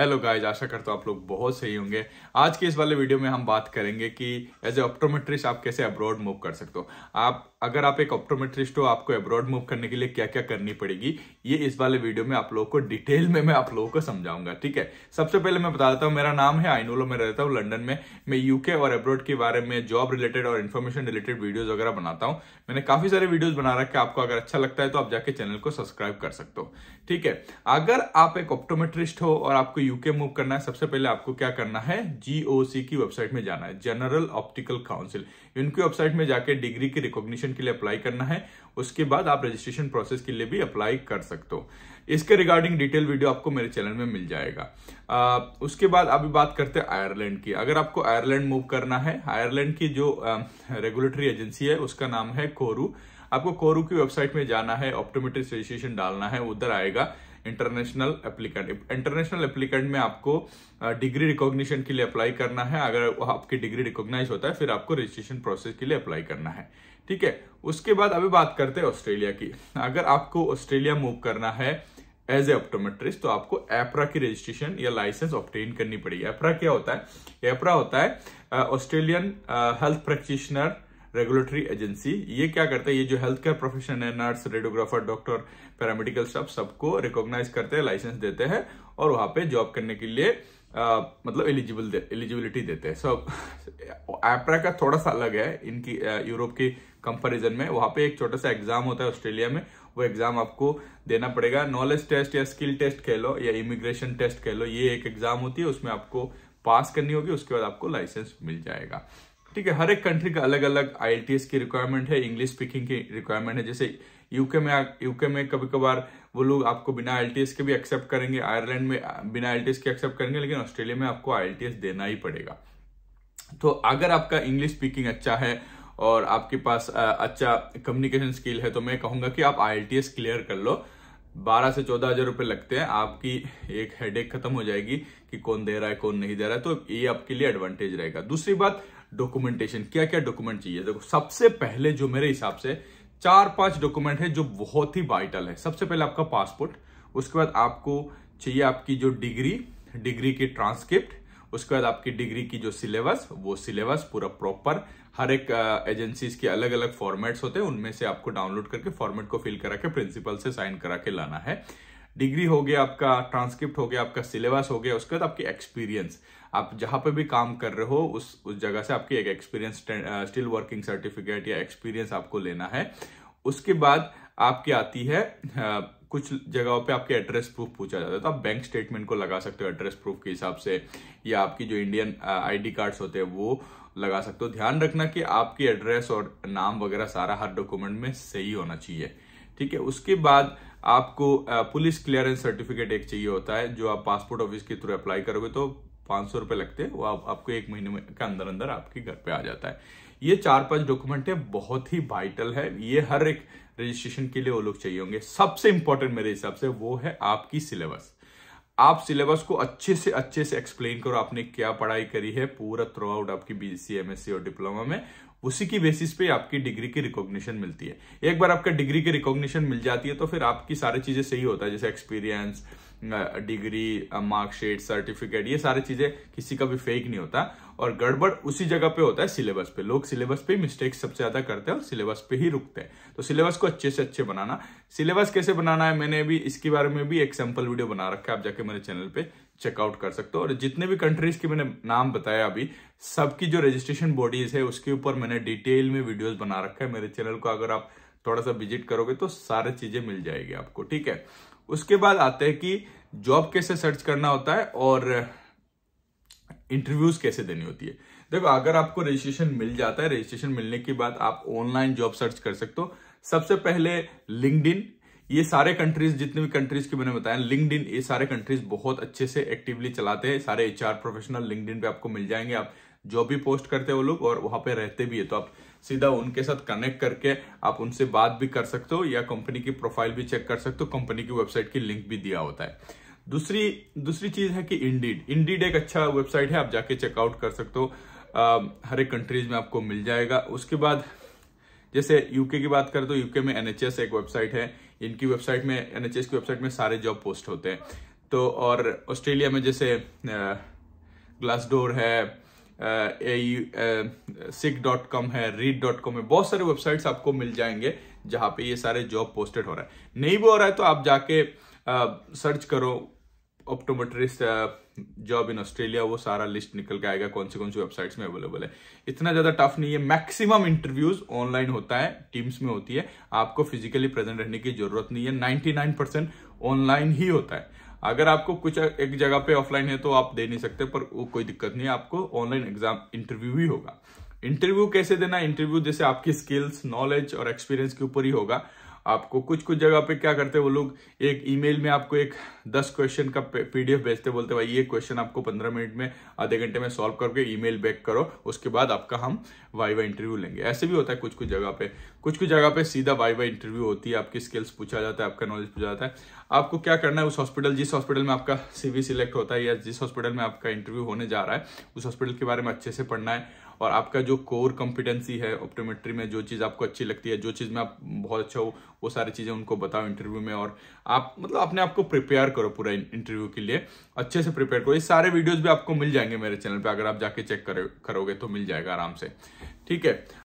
hello guys आशा करता हूँ आप लोग बहुत सही होंगे आज के इस वाले वीडियो में हम बात करेंगे कि एज ए ऑप्टोमेट्रिस्ट आप कैसे अब्रॉड मूव कर सकते हो आप अगर आप एक ऑप्टोमेट्रिस्ट हो आपको अब्रॉड मूव करने के लिए क्या क्या करनी पड़ेगी ये इस वाले वीडियो में आप लोगों को डिटेल में मैं आप लोगों को समझाऊंगा ठीक है सबसे पहले मैं बता देता हूँ मेरा नाम है आइनोलो में रहता हूँ लंडन में मैं यूके और अब्रॉड के बारे में जॉब रिलेटेड और इन्फॉर्मेशन रिलेटेड वीडियोज वगैरह बनाता हूँ मैंने काफी सारे वीडियोज बना रखे आपको अगर अच्छा लगता है तो आप जाके चैनल को सब्सक्राइब कर सकते हो ठीक है अगर आप एक ऑप्टोमेट्रिस्ट हो और आपको यूके मूव करना है सबसे पहले आपको क्या करना है जीओसी की वेबसाइट में जाना है जनरल ऑप्टिकल काउंसिल इनकी वेबसाइट में जाकर डिग्री की रिकॉग्निशन के लिए अप्लाई करना है उसके बाद आप रजिस्ट्रेशन प्रोसेस के लिए भी अप्लाई कर सकते हो इसके रिगार्डिंग डिटेल वीडियो आपको मेरे चैनल में मिल जाएगा आ, उसके बाद अभी बात करते हैं आयरलैंड की अगर आपको आयरलैंड मूव करना है आयरलैंड की जो रेगुलेटरी एजेंसी है उसका नाम है कोरू आपको कोरू की वेबसाइट में जाना है ऑप्टोमेट्रिक रजिस्ट्रेशन डालना है उधर आएगा इंटरनेशनल एप्लीकेंट इंटरनेशनल एप्लीकेंट में आपको डिग्री रिकॉग्निशन के लिए अप्लाई करना है अगर आपकी डिग्री रिकॉग्नाइज होता है फिर आपको रजिस्ट्रेशन प्रोसेस के लिए अप्लाई करना है ठीक है उसके बाद अभी बात करते हैं ऑस्ट्रेलिया की अगर आपको ऑस्ट्रेलिया मूव करना है एज ए ऑप्टोमेट्रिस्ट तो आपको एपरा की रजिस्ट्रेशन या लाइसेंस ऑप्टेन करनी पड़ेगी एपरा क्या होता है एपरा होता है Australian health practitioner regulatory agency ये क्या करते हैं ये जो हेल्थ केयर प्रोफेशन है nurse radiographer doctor paramedical staff सबको रिकॉग्नाइज करते हैं लाइसेंस देते हैं और वहां पे जॉब करने के लिए आ, मतलब एलिजिबल दे, एलिजिबिलिटी देते हैं सब एपरा का थोड़ा सा अलग है इनकी यूरोप की कंपैरिजन में वहां पे एक छोटा सा एग्जाम होता है ऑस्ट्रेलिया में वो एग्जाम आपको देना पड़ेगा नॉलेज टेस्ट या स्किल टेस्ट कह लो या इमिग्रेशन टेस्ट कह लो ये एक एग्जाम होती है उसमें आपको पास करनी होगी उसके बाद आपको लाइसेंस मिल जाएगा ठीक है हर एक कंट्री का अलग अलग आई की रिक्वायरमेंट है इंग्लिश स्पीकिंग की रिक्वायरमेंट है जैसे यूके में यूके में कभी कभार वो लोग आपको बिना आई के भी एक्सेप्ट करेंगे आयरलैंड में बिना आई के एक्सेप्ट करेंगे लेकिन ऑस्ट्रेलिया में आपको आई देना ही पड़ेगा तो अगर आपका इंग्लिश स्पीकिंग अच्छा है और आपके पास अच्छा कम्युनिकेशन स्किल है तो मैं कहूंगा कि आप आई क्लियर कर लो बारह से चौदह हजार रुपये लगते हैं आपकी एक हेडेक खत्म हो जाएगी कि कौन दे रहा है कौन नहीं दे रहा है तो ये आपके लिए एडवांटेज रहेगा दूसरी बात डॉक्यूमेंटेशन क्या क्या डॉक्यूमेंट चाहिए देखो सबसे पहले जो मेरे हिसाब से चार पांच डॉक्यूमेंट है जो बहुत ही वाइटल है सबसे पहले आपका पासपोर्ट उसके बाद आपको चाहिए आपकी जो डिग्री डिग्री की ट्रांसक्रिप्ट उसके बाद आपकी डिग्री की जो सिलेबस वो सिलेबस पूरा प्रॉपर हर एक एजेंसीज के अलग अलग फॉर्मेट्स होते हैं उनमें से आपको डाउनलोड करके फॉर्मेट को फिल करा के प्रिंसिपल से साइन करा के लाना है डिग्री हो गया आपका ट्रांसक्रिप्ट हो गया आपका सिलेबस हो गया उसके बाद आपकी एक्सपीरियंस आप जहाँ पे भी काम कर रहे हो उस उस जगह से आपकी एक एक्सपीरियंस स्टिल वर्किंग सर्टिफिकेट या एक्सपीरियंस आपको लेना है उसके बाद आपकी आती है कुछ जगहों पे आपके एड्रेस प्रूफ पूछा जाता है तो आप बैंक स्टेटमेंट को लगा सकते हो एड्रेस प्रूफ के हिसाब से या आपकी जो इंडियन आईडी कार्ड्स होते हैं वो लगा सकते हो ध्यान रखना कि आपकी एड्रेस और नाम वगैरह सारा हर डॉक्यूमेंट में सही होना चाहिए ठीक है उसके बाद आपको पुलिस क्लियरेंस सर्टिफिकेट एक चाहिए होता है जो आप पासपोर्ट ऑफिस के थ्रू अप्लाई करोगे तो पांच सौ रुपए लगते हैं वो आप, आपको एक महीने के अंदर अंदर आपके घर पे आ जाता है ये चार पांच डॉक्यूमेंट है बहुत ही वाइटल है ये हर एक रजिस्ट्रेशन के लिए वो लोग चाहिए होंगे सबसे इंपॉर्टेंट मेरे हिसाब से वो है आपकी सिलेबस आप सिलेबस को अच्छे से अच्छे से एक्सप्लेन करो आपने क्या पढ़ाई करी है पूरा थ्रू आउट आपकी बीसी एमएससी और डिप्लोमा में उसी की बेसिस पे आपकी डिग्री की रिकॉग्निशन मिलती है एक बार आपका डिग्री की रिकॉग्निशन मिल जाती है तो फिर आपकी सारी चीजें सही होता है जैसे एक्सपीरियंस डिग्री मार्कशीट सर्टिफिकेट ये सारी चीजें किसी का भी फेक नहीं होता और गड़बड़ उसी जगह पे होता है सिलेबस पे लोग सिलेबस पे मिस्टेक सबसे ज्यादा करते हैं और सिलेबस पे ही रुकते हैं तो सिलेबस को अच्छे से अच्छे बनाना सिलेबस कैसे बनाना है मैंने भी इसके बारे में भी एक सैंपल वीडियो बना रखा है आप जाके मेरे चैनल पे चेकआउट कर सकते हो और जितने भी कंट्रीज के मैंने नाम बताया अभी सबकी जो रजिस्ट्रेशन बॉडीज है उसके ऊपर मैंने डिटेल में वीडियोस बना रखा है मेरे चैनल को अगर आप थोड़ा सा विजिट करोगे तो सारे चीजें मिल जाएगी आपको ठीक है उसके बाद आते हैं कि जॉब कैसे सर्च करना होता है और इंटरव्यूज कैसे देनी होती है देखो अगर आपको रजिस्ट्रेशन मिल जाता है रजिस्ट्रेशन मिलने के बाद आप ऑनलाइन जॉब सर्च कर सकते हो सबसे पहले लिंकड ये सारे कंट्रीज जितने भी कंट्रीज के मैंने बताया लिंकड ये सारे कंट्रीज बहुत अच्छे से एक्टिवली चलाते हैं सारे एच आर प्रोफेशनल लिंकड पे आपको मिल जाएंगे आप जॉब भी पोस्ट करते हैं वो लोग और वहां पे रहते भी है तो आप सीधा उनके साथ कनेक्ट करके आप उनसे बात भी कर सकते हो या कंपनी की प्रोफाइल भी चेक कर सकते हो कंपनी की वेबसाइट की लिंक भी दिया होता है दूसरी दूसरी चीज है कि इंडीड इंडीड एक अच्छा वेबसाइट है आप जाके चेकआउट कर सकते हो हर एक कंट्रीज में आपको मिल जाएगा उसके बाद जैसे यूके की बात करें तो यूके में एनएचएस एक वेबसाइट है इनकी वेबसाइट में एनएचएस की वेबसाइट में सारे जॉब पोस्ट होते हैं तो और ऑस्ट्रेलिया में जैसे ग्लासडोर है सिक डॉट कॉम है रीड डॉट कॉम है बहुत सारे वेबसाइट्स आपको मिल जाएंगे जहाँ पे ये सारे जॉब पोस्टेड हो रहा है नहीं भी हो रहा है तो आप जाके सर्च uh, करो ऑप्टोमेट्रिस्ट जॉब इन ऑस्ट्रेलिया वो सारा लिस्ट निकल के आएगा कौन सी कौन सी वेबसाइट्स में अवेलेबल है इतना ज्यादा टफ नहीं है मैक्सिमम इंटरव्यूज ऑनलाइन होता है टीम्स में होती है आपको फिजिकली प्रेजेंट रहने की जरूरत नहीं है 99% ऑनलाइन ही होता है अगर आपको कुछ एक जगह पे ऑफलाइन है तो आप दे नहीं सकते पर वो कोई दिक्कत नहीं आपको ऑनलाइन एग्जाम इंटरव्यू ही होगा इंटरव्यू कैसे देना इंटरव्यू जैसे आपकी स्किल्स नॉलेज और एक्सपीरियंस के ऊपर ही होगा आपको कुछ कुछ जगह पे क्या करते हैं वो लोग एक ईमेल में आपको एक दस क्वेश्चन का पीडीएफ भेजते बोलते भाई ये क्वेश्चन आपको पंद्रह मिनट में आधे घंटे में सॉल्व करके ईमेल बैक करो उसके बाद आपका हम वाई वाई इंटरव्यू लेंगे ऐसे भी होता है कुछ कुछ जगह पे कुछ कुछ जगह पे सीधा वाई वाई इंटरव्यू होती है आपकी स्किल्स पूछा जाता है आपका नॉलेज पूछा जाता है आपको क्या करना है उस हॉस्पिटल जिस हॉस्पिटल में आपका सीवी सिलेक्ट होता है या जिस हॉस्पिटल में आपका इंटरव्यू होने जा रहा है उस हॉस्पिटल के बारे में अच्छे से पढ़ना है और आपका जो कोर कॉम्पिटेंसी है ऑप्टोमेट्री में जो चीज़ आपको अच्छी लगती है जो चीज़ में आप बहुत अच्छा हो वो सारी चीज़ें उनको बताओ इंटरव्यू में और आप मतलब अपने आप को प्रिपेयर करो पूरा इंटरव्यू के लिए अच्छे से प्रिपेयर करो ये सारे वीडियोज़ भी आपको मिल जाएंगे मेरे चैनल पर अगर आप जाके चेक करोगे तो मिल जाएगा आराम से ठीक है